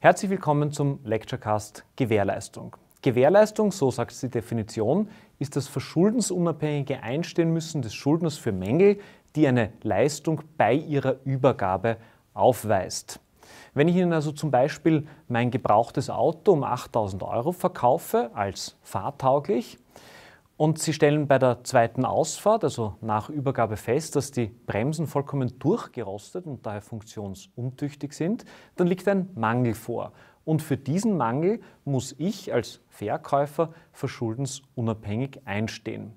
Herzlich willkommen zum Lecturecast Gewährleistung. Gewährleistung, so sagt die Definition, ist das verschuldensunabhängige Einstehen müssen des Schuldners für Mängel, die eine Leistung bei ihrer Übergabe aufweist. Wenn ich Ihnen also zum Beispiel mein gebrauchtes Auto um 8000 Euro verkaufe als fahrtauglich, und Sie stellen bei der zweiten Ausfahrt, also nach Übergabe fest, dass die Bremsen vollkommen durchgerostet und daher funktionsuntüchtig sind. Dann liegt ein Mangel vor. Und für diesen Mangel muss ich als Verkäufer verschuldensunabhängig einstehen.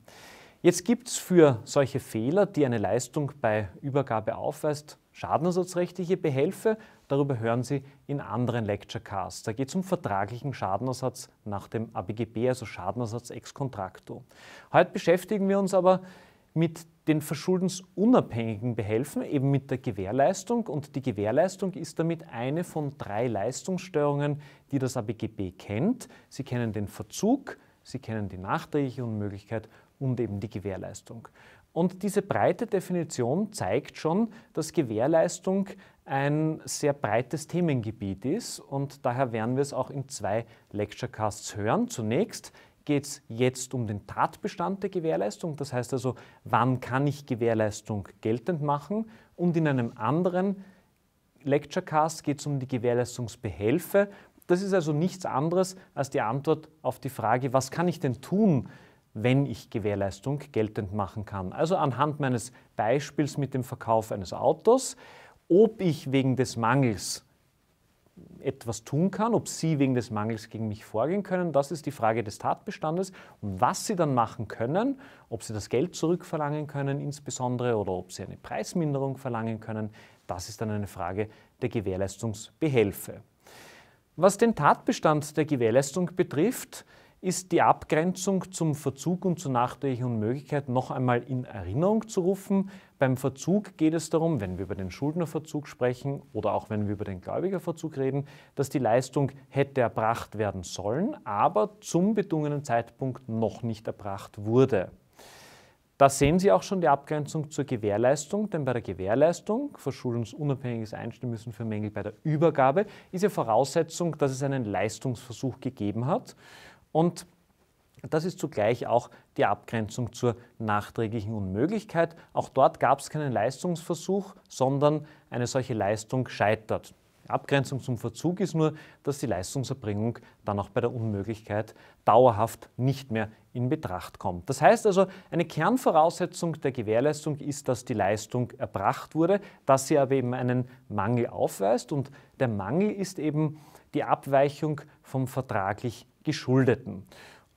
Jetzt gibt es für solche Fehler, die eine Leistung bei Übergabe aufweist, schadenersatzrechtliche Behelfe Darüber hören Sie in anderen Lecture Lecturecasts. Da geht es um vertraglichen Schadenersatz nach dem ABGB, also Schadenersatz ex contracto. Heute beschäftigen wir uns aber mit den verschuldensunabhängigen Behelfen, eben mit der Gewährleistung. Und die Gewährleistung ist damit eine von drei Leistungsstörungen, die das ABGB kennt. Sie kennen den Verzug, Sie kennen die nachträgliche Unmöglichkeit und eben die Gewährleistung. Und diese breite Definition zeigt schon, dass Gewährleistung ein sehr breites Themengebiet ist und daher werden wir es auch in zwei Lecturecasts hören. Zunächst geht es jetzt um den Tatbestand der Gewährleistung, das heißt also, wann kann ich Gewährleistung geltend machen und in einem anderen Lecturecast geht es um die Gewährleistungsbehelfe. Das ist also nichts anderes als die Antwort auf die Frage, was kann ich denn tun, wenn ich Gewährleistung geltend machen kann. Also anhand meines Beispiels mit dem Verkauf eines Autos ob ich wegen des Mangels etwas tun kann, ob sie wegen des Mangels gegen mich vorgehen können, das ist die Frage des Tatbestandes. Und was sie dann machen können, ob sie das Geld zurückverlangen können insbesondere oder ob sie eine Preisminderung verlangen können, das ist dann eine Frage der Gewährleistungsbehelfe. Was den Tatbestand der Gewährleistung betrifft, ist die Abgrenzung zum Verzug und zur nachträglichen Unmöglichkeit noch einmal in Erinnerung zu rufen. Beim Verzug geht es darum, wenn wir über den Schuldnerverzug sprechen oder auch wenn wir über den Gläubigerverzug reden, dass die Leistung hätte erbracht werden sollen, aber zum bedungenen Zeitpunkt noch nicht erbracht wurde. Da sehen Sie auch schon die Abgrenzung zur Gewährleistung, denn bei der Gewährleistung, verschuldungsunabhängiges Einstimmüssen für Mängel bei der Übergabe, ist ja Voraussetzung, dass es einen Leistungsversuch gegeben hat. Und das ist zugleich auch die Abgrenzung zur nachträglichen Unmöglichkeit. Auch dort gab es keinen Leistungsversuch, sondern eine solche Leistung scheitert. Abgrenzung zum Verzug ist nur, dass die Leistungserbringung dann auch bei der Unmöglichkeit dauerhaft nicht mehr in Betracht kommt. Das heißt also, eine Kernvoraussetzung der Gewährleistung ist, dass die Leistung erbracht wurde, dass sie aber eben einen Mangel aufweist und der Mangel ist eben die Abweichung vom vertraglich Geschuldeten.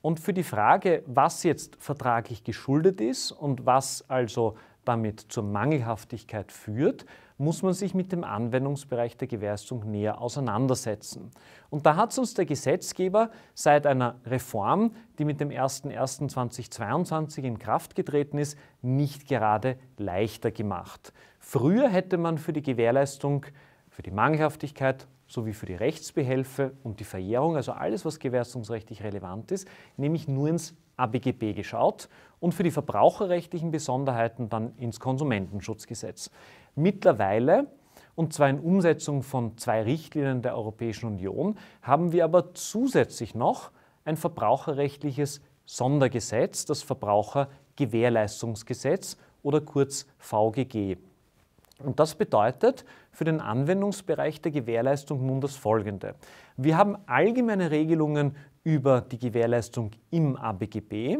Und für die Frage, was jetzt vertraglich geschuldet ist und was also damit zur Mangelhaftigkeit führt, muss man sich mit dem Anwendungsbereich der Gewährleistung näher auseinandersetzen. Und da hat uns der Gesetzgeber seit einer Reform, die mit dem 01.01.2022 in Kraft getreten ist, nicht gerade leichter gemacht. Früher hätte man für die Gewährleistung, für die Mangelhaftigkeit sowie für die Rechtsbehelfe und die Verjährung, also alles, was gewährungsrechtlich relevant ist, nämlich nur ins ABGB geschaut und für die verbraucherrechtlichen Besonderheiten dann ins Konsumentenschutzgesetz. Mittlerweile, und zwar in Umsetzung von zwei Richtlinien der Europäischen Union, haben wir aber zusätzlich noch ein verbraucherrechtliches Sondergesetz, das Verbrauchergewährleistungsgesetz oder kurz VGG. Und das bedeutet für den Anwendungsbereich der Gewährleistung nun das Folgende. Wir haben allgemeine Regelungen über die Gewährleistung im ABGB.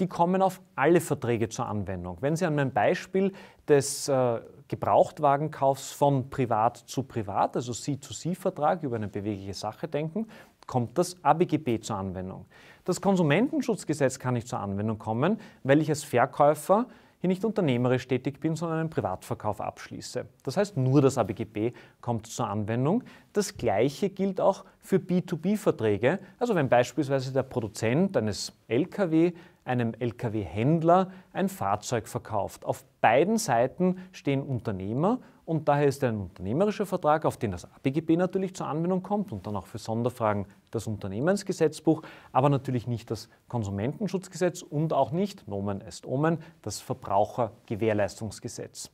Die kommen auf alle Verträge zur Anwendung. Wenn Sie an mein Beispiel des äh, Gebrauchtwagenkaufs von Privat zu Privat, also C2C-Vertrag über eine bewegliche Sache denken, kommt das ABGB zur Anwendung. Das Konsumentenschutzgesetz kann nicht zur Anwendung kommen, weil ich als Verkäufer hier nicht unternehmerisch tätig bin, sondern einen Privatverkauf abschließe. Das heißt, nur das ABGB kommt zur Anwendung. Das gleiche gilt auch für B2B-Verträge. Also wenn beispielsweise der Produzent eines Lkw einem Lkw-Händler ein Fahrzeug verkauft. Auf beiden Seiten stehen Unternehmer und daher ist ein unternehmerischer Vertrag, auf den das APGB natürlich zur Anwendung kommt und dann auch für Sonderfragen das Unternehmensgesetzbuch, aber natürlich nicht das Konsumentenschutzgesetz und auch nicht, Nomen est Omen, das Verbrauchergewährleistungsgesetz.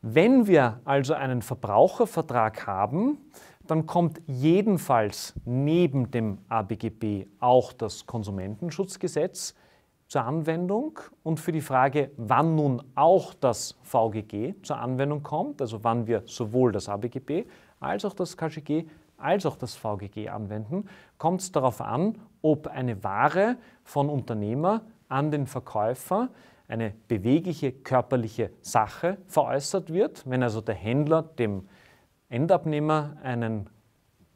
Wenn wir also einen Verbrauchervertrag haben, dann kommt jedenfalls neben dem ABGB auch das Konsumentenschutzgesetz, zur Anwendung und für die Frage, wann nun auch das VGG zur Anwendung kommt, also wann wir sowohl das ABGB als auch das KGG als auch das VGG anwenden, kommt es darauf an, ob eine Ware von Unternehmer an den Verkäufer eine bewegliche körperliche Sache veräußert wird. Wenn also der Händler dem Endabnehmer einen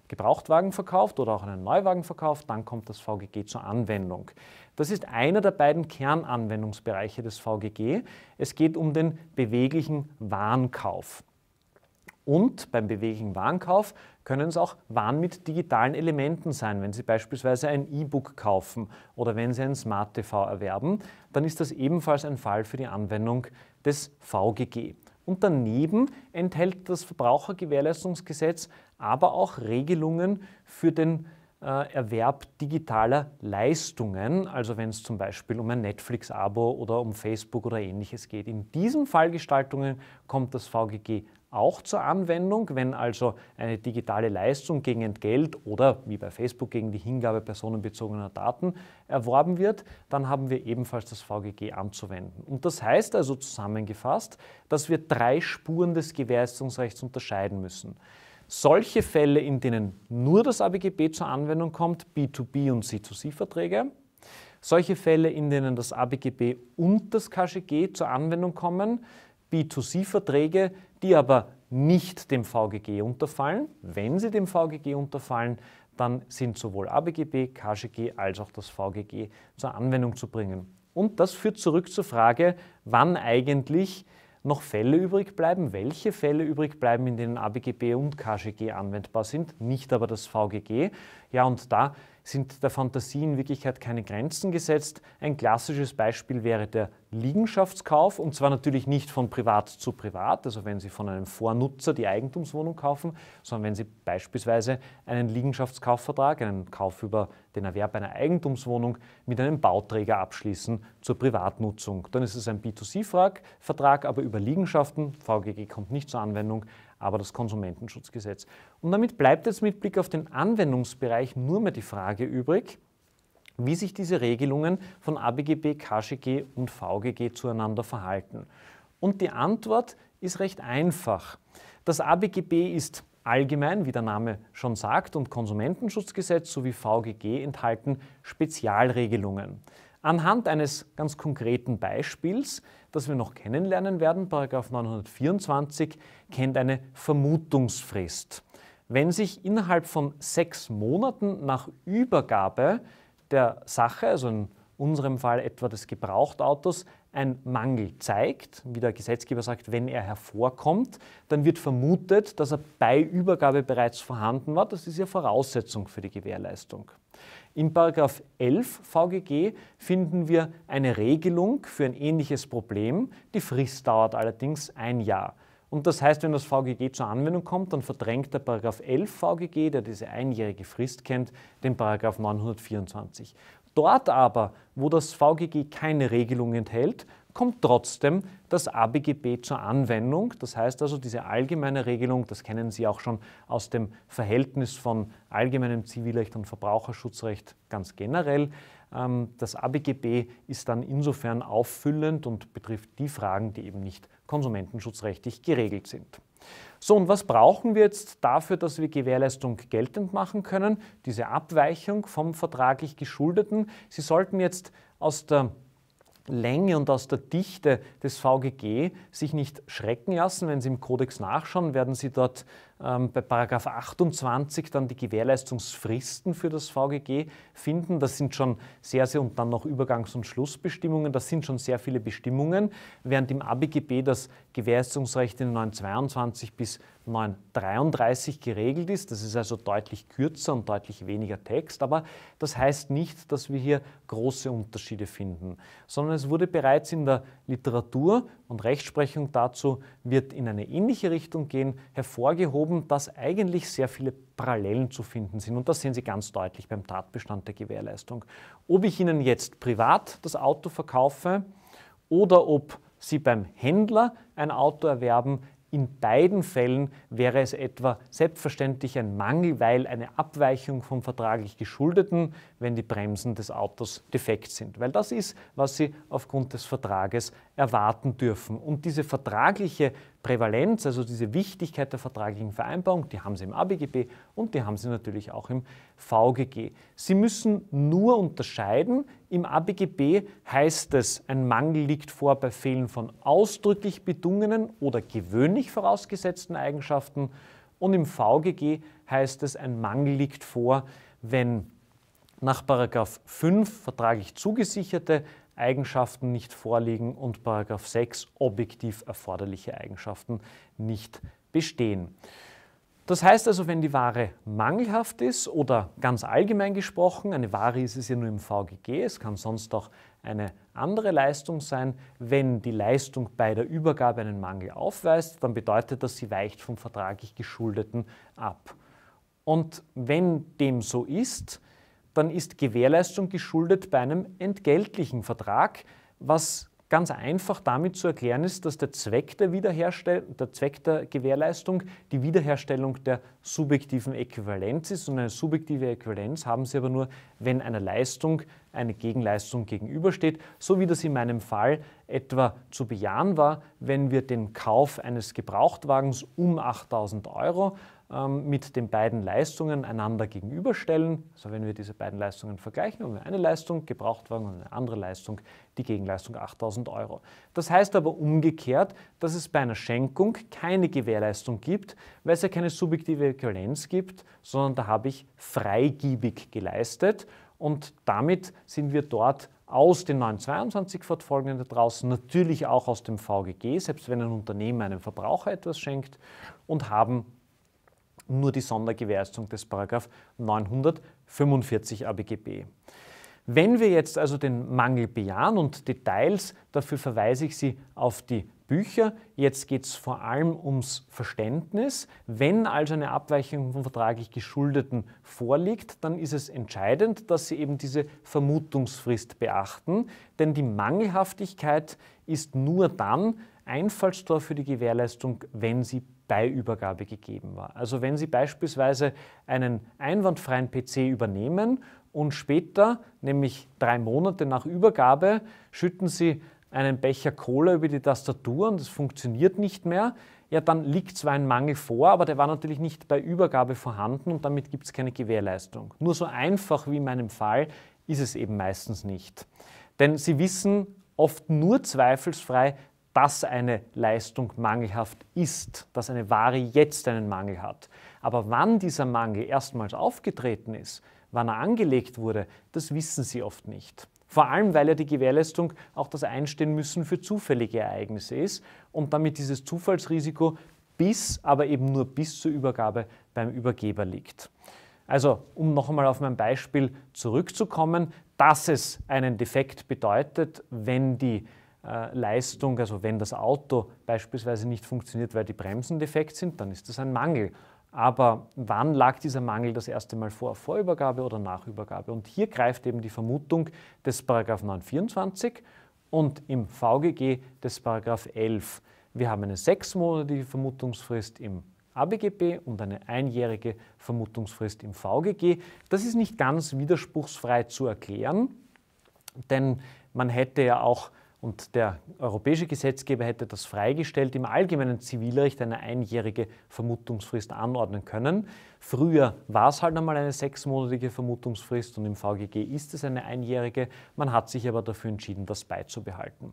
Gebrauchtwagen verkauft oder auch einen Neuwagen verkauft, dann kommt das VGG zur Anwendung. Das ist einer der beiden Kernanwendungsbereiche des VGG. Es geht um den beweglichen Warenkauf. Und beim beweglichen Warenkauf können es auch Waren mit digitalen Elementen sein. Wenn Sie beispielsweise ein E-Book kaufen oder wenn Sie ein Smart TV erwerben, dann ist das ebenfalls ein Fall für die Anwendung des VGG. Und daneben enthält das Verbrauchergewährleistungsgesetz aber auch Regelungen für den äh, Erwerb digitaler Leistungen, also wenn es zum Beispiel um ein Netflix-Abo oder um Facebook oder ähnliches geht. In diesen Fallgestaltungen kommt das VGG auch zur Anwendung, wenn also eine digitale Leistung gegen Entgelt oder wie bei Facebook gegen die Hingabe personenbezogener Daten erworben wird, dann haben wir ebenfalls das VGG anzuwenden. Und das heißt also zusammengefasst, dass wir drei Spuren des Gewährleistungsrechts unterscheiden müssen. Solche Fälle, in denen nur das ABGB zur Anwendung kommt, B2B und C2C-Verträge. Solche Fälle, in denen das ABGB und das KGG zur Anwendung kommen, B2C-Verträge, die aber nicht dem VGG unterfallen. Wenn sie dem VGG unterfallen, dann sind sowohl ABGB, KGG als auch das VGG zur Anwendung zu bringen. Und das führt zurück zur Frage, wann eigentlich noch Fälle übrig bleiben, welche Fälle übrig bleiben, in denen ABGB und KGG anwendbar sind, nicht aber das VGG. Ja, und da sind der Fantasie in Wirklichkeit keine Grenzen gesetzt. Ein klassisches Beispiel wäre der Liegenschaftskauf, und zwar natürlich nicht von privat zu privat, also wenn Sie von einem Vornutzer die Eigentumswohnung kaufen, sondern wenn Sie beispielsweise einen Liegenschaftskaufvertrag, einen Kauf über den Erwerb einer Eigentumswohnung mit einem Bauträger abschließen zur Privatnutzung. Dann ist es ein B2C-Vertrag, aber über Liegenschaften, VGG kommt nicht zur Anwendung, aber das Konsumentenschutzgesetz. Und damit bleibt jetzt mit Blick auf den Anwendungsbereich nur mehr die Frage übrig, wie sich diese Regelungen von ABGB, KGG und VGG zueinander verhalten. Und die Antwort ist recht einfach. Das ABGB ist allgemein, wie der Name schon sagt, und Konsumentenschutzgesetz sowie VGG enthalten Spezialregelungen. Anhand eines ganz konkreten Beispiels, das wir noch kennenlernen werden, Paragraf 924 kennt eine Vermutungsfrist. Wenn sich innerhalb von sechs Monaten nach Übergabe der Sache, also in unserem Fall etwa des Gebrauchtautos, ein Mangel zeigt, wie der Gesetzgeber sagt, wenn er hervorkommt, dann wird vermutet, dass er bei Übergabe bereits vorhanden war. Das ist ja Voraussetzung für die Gewährleistung. In Paragraph 11 VGG finden wir eine Regelung für ein ähnliches Problem. Die Frist dauert allerdings ein Jahr. Und das heißt, wenn das VGG zur Anwendung kommt, dann verdrängt der Paragraph 11 VGG, der diese einjährige Frist kennt, den Paragraph 924. Dort aber, wo das VGG keine Regelung enthält, kommt trotzdem das ABGB zur Anwendung. Das heißt also, diese allgemeine Regelung, das kennen Sie auch schon aus dem Verhältnis von allgemeinem Zivilrecht und Verbraucherschutzrecht ganz generell. Ähm, das ABGB ist dann insofern auffüllend und betrifft die Fragen, die eben nicht konsumentenschutzrechtlich geregelt sind. So, und was brauchen wir jetzt dafür, dass wir Gewährleistung geltend machen können? Diese Abweichung vom vertraglich Geschuldeten. Sie sollten jetzt aus der Länge und aus der Dichte des VGG sich nicht schrecken lassen. Wenn Sie im Kodex nachschauen, werden Sie dort ähm, bei Paragraph 28 dann die Gewährleistungsfristen für das VGG finden. Das sind schon sehr, sehr und dann noch Übergangs- und Schlussbestimmungen. Das sind schon sehr viele Bestimmungen, während im ABGB das Gewährleistungsrecht in 922 bis 933 geregelt ist. Das ist also deutlich kürzer und deutlich weniger Text, aber das heißt nicht, dass wir hier große Unterschiede finden, sondern es wurde bereits in der Literatur und Rechtsprechung dazu wird in eine ähnliche Richtung gehen, hervorgehoben, dass eigentlich sehr viele Parallelen zu finden sind. Und das sehen Sie ganz deutlich beim Tatbestand der Gewährleistung. Ob ich Ihnen jetzt privat das Auto verkaufe oder ob Sie beim Händler ein Auto erwerben, in beiden Fällen wäre es etwa selbstverständlich ein Mangel, weil eine Abweichung vom vertraglich Geschuldeten, wenn die Bremsen des Autos defekt sind. Weil das ist, was Sie aufgrund des Vertrages erwarten dürfen. Und diese vertragliche Prävalenz, also diese Wichtigkeit der vertraglichen Vereinbarung, die haben Sie im ABGB und die haben Sie natürlich auch im VGG. Sie müssen nur unterscheiden. Im ABGB heißt es, ein Mangel liegt vor bei Fehlen von ausdrücklich bedungenen oder gewöhnlich vorausgesetzten Eigenschaften. Und im VGG heißt es, ein Mangel liegt vor, wenn nach 5 vertraglich zugesicherte Eigenschaften nicht vorliegen und 6 objektiv erforderliche Eigenschaften nicht bestehen. Das heißt also, wenn die Ware mangelhaft ist oder ganz allgemein gesprochen, eine Ware ist es ja nur im VGG, es kann sonst auch eine andere Leistung sein, wenn die Leistung bei der Übergabe einen Mangel aufweist, dann bedeutet das, sie weicht vom vertraglich geschuldeten ab. Und wenn dem so ist, dann ist Gewährleistung geschuldet bei einem entgeltlichen Vertrag, was ganz einfach damit zu erklären ist, dass der Zweck der, Wiederherstell der, Zweck der Gewährleistung die Wiederherstellung der subjektiven Äquivalenz ist. Und eine subjektive Äquivalenz haben Sie aber nur, wenn eine Leistung eine Gegenleistung gegenübersteht, so wie das in meinem Fall etwa zu bejahen war, wenn wir den Kauf eines Gebrauchtwagens um 8000 Euro ähm, mit den beiden Leistungen einander gegenüberstellen. Also wenn wir diese beiden Leistungen vergleichen, haben wir eine Leistung, Gebrauchtwagen und eine andere Leistung, die Gegenleistung 8000 Euro. Das heißt aber umgekehrt, dass es bei einer Schenkung keine Gewährleistung gibt, weil es ja keine subjektive Äquivalenz gibt, sondern da habe ich freigiebig geleistet und damit sind wir dort aus den 922 fortfolgenden da draußen, natürlich auch aus dem VGG, selbst wenn ein Unternehmen einem Verbraucher etwas schenkt und haben nur die Sondergewährleistung des Paragraph 945 ABGB. Wenn wir jetzt also den Mangel bejahen und Details, dafür verweise ich Sie auf die Bücher. Jetzt geht es vor allem ums Verständnis. Wenn also eine Abweichung vom vertraglich Geschuldeten vorliegt, dann ist es entscheidend, dass Sie eben diese Vermutungsfrist beachten, denn die Mangelhaftigkeit ist nur dann Einfallstor für die Gewährleistung, wenn sie bei Übergabe gegeben war. Also wenn Sie beispielsweise einen einwandfreien PC übernehmen und später, nämlich drei Monate nach Übergabe, schütten Sie einen Becher Cola über die Tastatur und es funktioniert nicht mehr, ja, dann liegt zwar ein Mangel vor, aber der war natürlich nicht bei Übergabe vorhanden und damit gibt es keine Gewährleistung. Nur so einfach wie in meinem Fall ist es eben meistens nicht. Denn Sie wissen oft nur zweifelsfrei, dass eine Leistung mangelhaft ist, dass eine Ware jetzt einen Mangel hat. Aber wann dieser Mangel erstmals aufgetreten ist, wann er angelegt wurde, das wissen Sie oft nicht. Vor allem, weil ja die Gewährleistung auch das Einstehen müssen für zufällige Ereignisse ist und damit dieses Zufallsrisiko bis, aber eben nur bis zur Übergabe beim Übergeber liegt. Also, um noch einmal auf mein Beispiel zurückzukommen, dass es einen Defekt bedeutet, wenn die äh, Leistung, also wenn das Auto beispielsweise nicht funktioniert, weil die Bremsen defekt sind, dann ist das ein Mangel. Aber wann lag dieser Mangel das erste Mal vor? Vor Übergabe oder nach Übergabe? Und hier greift eben die Vermutung des 924 und im VGG des 11. Wir haben eine sechsmonatige Vermutungsfrist im ABGB und eine einjährige Vermutungsfrist im VGG. Das ist nicht ganz widerspruchsfrei zu erklären, denn man hätte ja auch und der europäische Gesetzgeber hätte das freigestellt, im allgemeinen Zivilrecht eine einjährige Vermutungsfrist anordnen können. Früher war es halt einmal eine sechsmonatige Vermutungsfrist und im VGG ist es eine einjährige. Man hat sich aber dafür entschieden, das beizubehalten.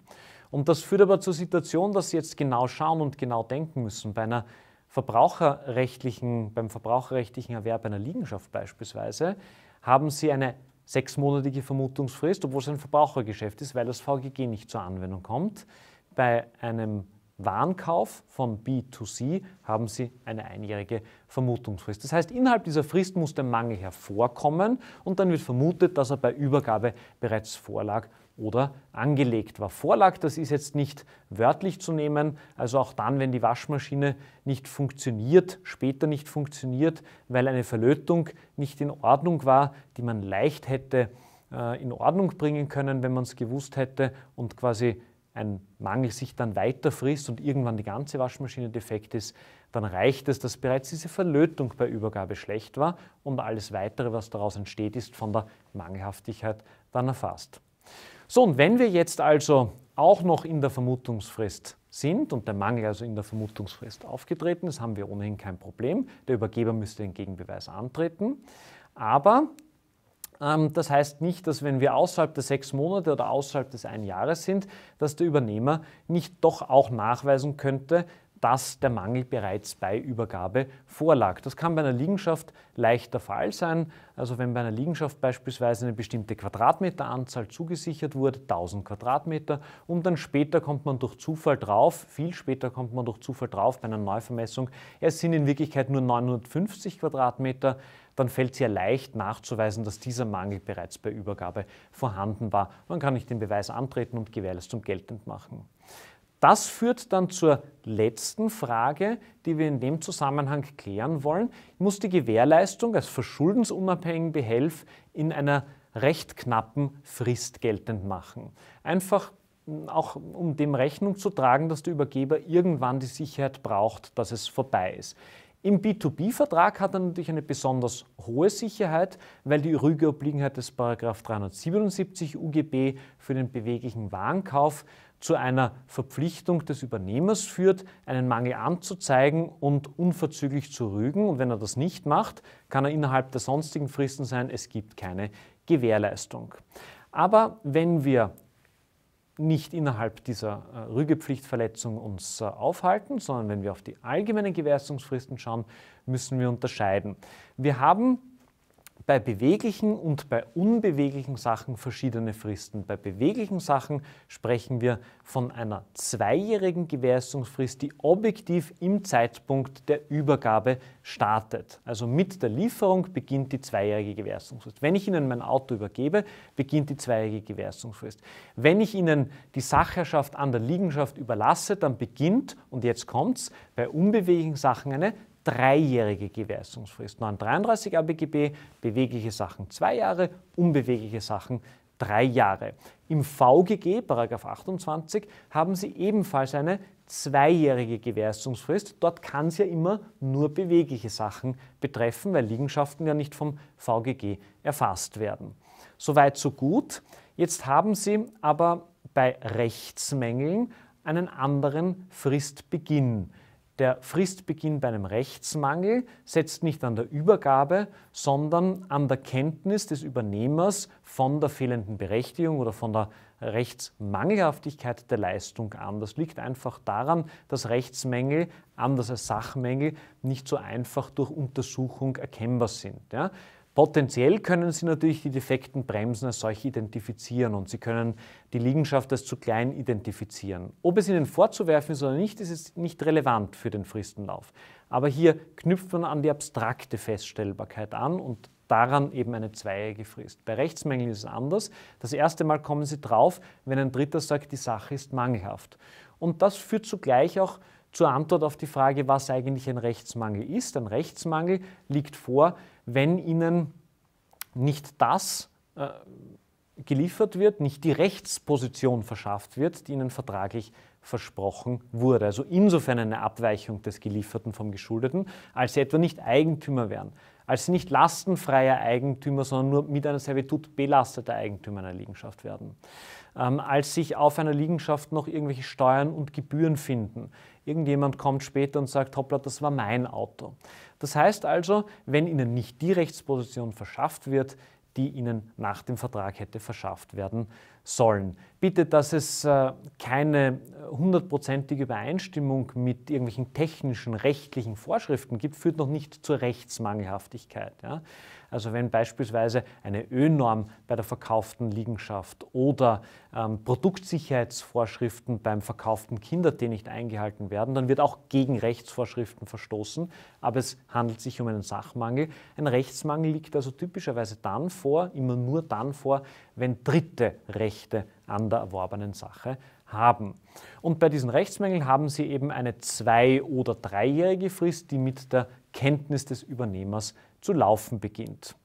Und das führt aber zur Situation, dass Sie jetzt genau schauen und genau denken müssen. Bei einer verbraucherrechtlichen, beim verbraucherrechtlichen Erwerb einer Liegenschaft beispielsweise haben Sie eine sechsmonatige Vermutungsfrist, obwohl es ein Verbrauchergeschäft ist, weil das VGG nicht zur Anwendung kommt. Bei einem Warenkauf von B2C haben Sie eine einjährige Vermutungsfrist. Das heißt, innerhalb dieser Frist muss der Mangel hervorkommen und dann wird vermutet, dass er bei Übergabe bereits vorlag oder angelegt war. Vorlag, das ist jetzt nicht wörtlich zu nehmen, also auch dann, wenn die Waschmaschine nicht funktioniert, später nicht funktioniert, weil eine Verlötung nicht in Ordnung war, die man leicht hätte äh, in Ordnung bringen können, wenn man es gewusst hätte und quasi ein Mangel sich dann weiter frisst und irgendwann die ganze Waschmaschine defekt ist, dann reicht es, dass bereits diese Verlötung bei Übergabe schlecht war und alles weitere, was daraus entsteht, ist von der Mangelhaftigkeit dann erfasst. So, und wenn wir jetzt also auch noch in der Vermutungsfrist sind und der Mangel also in der Vermutungsfrist aufgetreten ist, haben wir ohnehin kein Problem. Der Übergeber müsste den Gegenbeweis antreten. Aber ähm, das heißt nicht, dass wenn wir außerhalb der sechs Monate oder außerhalb des einen Jahres sind, dass der Übernehmer nicht doch auch nachweisen könnte, dass der Mangel bereits bei Übergabe vorlag. Das kann bei einer Liegenschaft leicht der Fall sein. Also wenn bei einer Liegenschaft beispielsweise eine bestimmte Quadratmeteranzahl zugesichert wurde, 1000 Quadratmeter, und dann später kommt man durch Zufall drauf, viel später kommt man durch Zufall drauf bei einer Neuvermessung, es sind in Wirklichkeit nur 950 Quadratmeter, dann fällt es ja leicht nachzuweisen, dass dieser Mangel bereits bei Übergabe vorhanden war. Man kann nicht den Beweis antreten und Gewährleistung geltend machen. Das führt dann zur letzten Frage, die wir in dem Zusammenhang klären wollen. Muss die Gewährleistung als verschuldensunabhängigen Behelf in einer recht knappen Frist geltend machen? Einfach hm, auch um dem Rechnung zu tragen, dass der Übergeber irgendwann die Sicherheit braucht, dass es vorbei ist. Im B2B-Vertrag hat er natürlich eine besonders hohe Sicherheit, weil die ruhige Obliegenheit des 377 UGB für den beweglichen Warenkauf zu einer Verpflichtung des Übernehmers führt, einen Mangel anzuzeigen und unverzüglich zu rügen. Und wenn er das nicht macht, kann er innerhalb der sonstigen Fristen sein, es gibt keine Gewährleistung. Aber wenn wir nicht innerhalb dieser äh, Rügepflichtverletzung uns äh, aufhalten, sondern wenn wir auf die allgemeinen Gewährleistungsfristen schauen, müssen wir unterscheiden. Wir haben bei beweglichen und bei unbeweglichen Sachen verschiedene Fristen. Bei beweglichen Sachen sprechen wir von einer zweijährigen Gewährleistungsfrist, die objektiv im Zeitpunkt der Übergabe startet. Also mit der Lieferung beginnt die zweijährige Gewährleistungsfrist. Wenn ich Ihnen mein Auto übergebe, beginnt die zweijährige Gewährleistungsfrist. Wenn ich Ihnen die Sachherrschaft an der Liegenschaft überlasse, dann beginnt, und jetzt kommt es, bei unbeweglichen Sachen eine dreijährige Gewährungsfrist. 933 ABGB, bewegliche Sachen zwei Jahre, unbewegliche Sachen drei Jahre. Im VGG, Paragraph 28, haben Sie ebenfalls eine zweijährige Gewährungsfrist. Dort kann es ja immer nur bewegliche Sachen betreffen, weil Liegenschaften ja nicht vom VGG erfasst werden. Soweit, so gut. Jetzt haben Sie aber bei Rechtsmängeln einen anderen Fristbeginn. Der Fristbeginn bei einem Rechtsmangel setzt nicht an der Übergabe, sondern an der Kenntnis des Übernehmers von der fehlenden Berechtigung oder von der Rechtsmangelhaftigkeit der Leistung an. Das liegt einfach daran, dass Rechtsmängel, anders als Sachmängel, nicht so einfach durch Untersuchung erkennbar sind. Ja? Potenziell können Sie natürlich die defekten Bremsen als solche identifizieren und Sie können die Liegenschaft als zu klein identifizieren. Ob es Ihnen vorzuwerfen ist oder nicht, ist es nicht relevant für den Fristenlauf. Aber hier knüpft man an die abstrakte Feststellbarkeit an und daran eben eine zweijährige Frist. Bei Rechtsmängeln ist es anders. Das erste Mal kommen Sie drauf, wenn ein Dritter sagt, die Sache ist mangelhaft. Und das führt zugleich auch zur Antwort auf die Frage, was eigentlich ein Rechtsmangel ist. Ein Rechtsmangel liegt vor, wenn ihnen nicht das äh, geliefert wird, nicht die Rechtsposition verschafft wird, die ihnen vertraglich versprochen wurde. Also insofern eine Abweichung des Gelieferten vom Geschuldeten, als sie etwa nicht Eigentümer wären als nicht lastenfreier Eigentümer, sondern nur mit einer Servitut belasteter Eigentümer einer Liegenschaft werden. Ähm, als sich auf einer Liegenschaft noch irgendwelche Steuern und Gebühren finden. Irgendjemand kommt später und sagt, hoppla, das war mein Auto. Das heißt also, wenn Ihnen nicht die Rechtsposition verschafft wird, die ihnen nach dem Vertrag hätte verschafft werden sollen. Bitte, dass es äh, keine äh, hundertprozentige Übereinstimmung mit irgendwelchen technischen, rechtlichen Vorschriften gibt, führt noch nicht zur Rechtsmangelhaftigkeit. Ja. Also wenn beispielsweise eine Önorm bei der verkauften Liegenschaft oder ähm, Produktsicherheitsvorschriften beim verkauften Kindertee nicht eingehalten werden, dann wird auch gegen Rechtsvorschriften verstoßen, aber es handelt sich um einen Sachmangel. Ein Rechtsmangel liegt also typischerweise dann vor, immer nur dann vor, wenn Dritte Rechte an der erworbenen Sache haben. Und bei diesen Rechtsmängeln haben Sie eben eine zwei- oder dreijährige Frist, die mit der Kenntnis des Übernehmers zu laufen beginnt.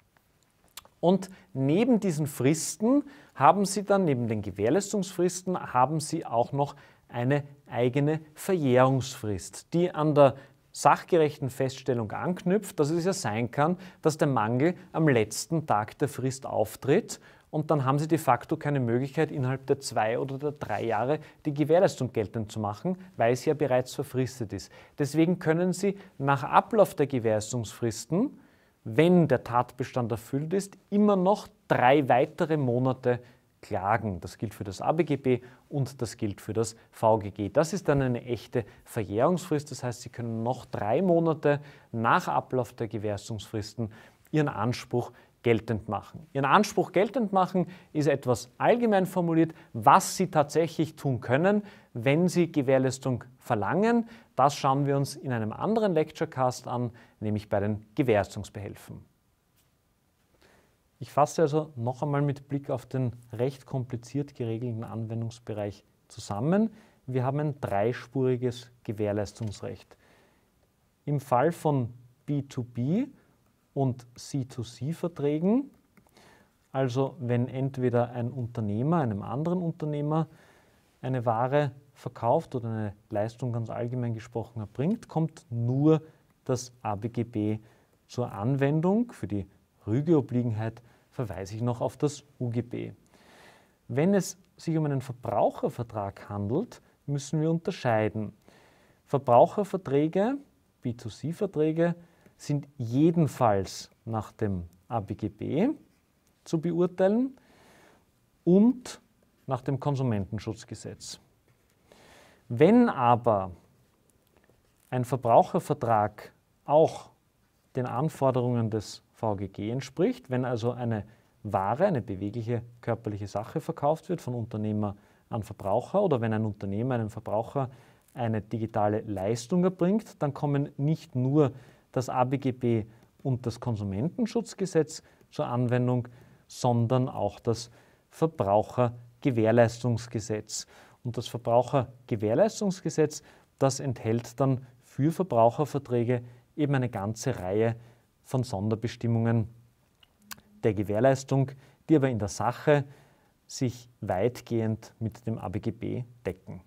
Und neben diesen Fristen haben Sie dann, neben den Gewährleistungsfristen, haben Sie auch noch eine eigene Verjährungsfrist, die an der sachgerechten Feststellung anknüpft, dass es ja sein kann, dass der Mangel am letzten Tag der Frist auftritt und dann haben Sie de facto keine Möglichkeit, innerhalb der zwei oder der drei Jahre die Gewährleistung geltend zu machen, weil es ja bereits verfristet ist. Deswegen können Sie nach Ablauf der Gewährleistungsfristen wenn der Tatbestand erfüllt ist, immer noch drei weitere Monate klagen. Das gilt für das ABGB und das gilt für das VGG. Das ist dann eine echte Verjährungsfrist. Das heißt, Sie können noch drei Monate nach Ablauf der Gewährungsfristen Ihren Anspruch geltend machen. Ihren Anspruch geltend machen ist etwas allgemein formuliert, was Sie tatsächlich tun können wenn Sie Gewährleistung verlangen. Das schauen wir uns in einem anderen Lecturecast an, nämlich bei den Gewährleistungsbehelfen. Ich fasse also noch einmal mit Blick auf den recht kompliziert geregelten Anwendungsbereich zusammen. Wir haben ein dreispuriges Gewährleistungsrecht. Im Fall von B2B und C2C-Verträgen, also wenn entweder ein Unternehmer einem anderen Unternehmer eine Ware verkauft oder eine Leistung ganz allgemein gesprochen erbringt, kommt nur das ABGB zur Anwendung. Für die Rügeobliegenheit verweise ich noch auf das UGB. Wenn es sich um einen Verbrauchervertrag handelt, müssen wir unterscheiden. Verbraucherverträge, B2C-Verträge, sind jedenfalls nach dem ABGB zu beurteilen und nach dem Konsumentenschutzgesetz. Wenn aber ein Verbrauchervertrag auch den Anforderungen des VGG entspricht, wenn also eine Ware, eine bewegliche körperliche Sache verkauft wird von Unternehmer an Verbraucher oder wenn ein Unternehmer einem Verbraucher eine digitale Leistung erbringt, dann kommen nicht nur das ABGB und das Konsumentenschutzgesetz zur Anwendung, sondern auch das Verbraucherrecht. Gewährleistungsgesetz. Und das Verbrauchergewährleistungsgesetz, das enthält dann für Verbraucherverträge eben eine ganze Reihe von Sonderbestimmungen der Gewährleistung, die aber in der Sache sich weitgehend mit dem ABGB decken.